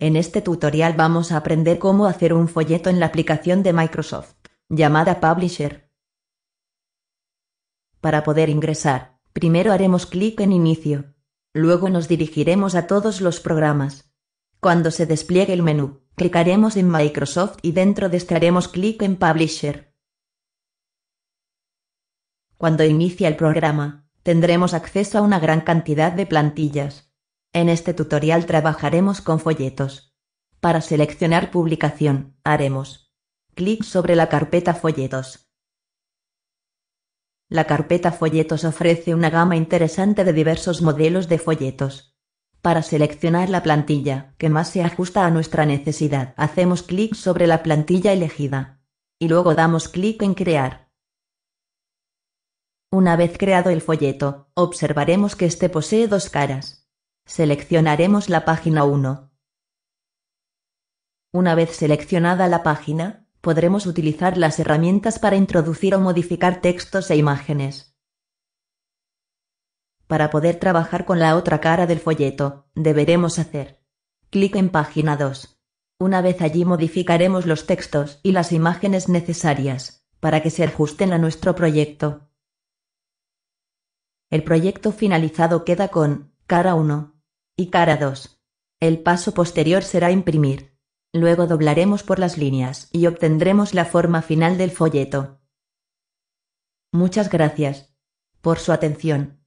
En este tutorial vamos a aprender cómo hacer un folleto en la aplicación de Microsoft, llamada Publisher. Para poder ingresar, primero haremos clic en Inicio. Luego nos dirigiremos a todos los programas. Cuando se despliegue el menú, clicaremos en Microsoft y dentro de este haremos clic en Publisher. Cuando inicia el programa, tendremos acceso a una gran cantidad de plantillas. En este tutorial trabajaremos con folletos. Para seleccionar publicación, haremos clic sobre la carpeta folletos. La carpeta folletos ofrece una gama interesante de diversos modelos de folletos. Para seleccionar la plantilla que más se ajusta a nuestra necesidad, hacemos clic sobre la plantilla elegida. Y luego damos clic en crear. Una vez creado el folleto, observaremos que este posee dos caras. Seleccionaremos la página 1. Una vez seleccionada la página, podremos utilizar las herramientas para introducir o modificar textos e imágenes. Para poder trabajar con la otra cara del folleto, deberemos hacer clic en página 2. Una vez allí modificaremos los textos y las imágenes necesarias, para que se ajusten a nuestro proyecto. El proyecto finalizado queda con cara 1 y cara 2. El paso posterior será imprimir. Luego doblaremos por las líneas y obtendremos la forma final del folleto. Muchas gracias por su atención.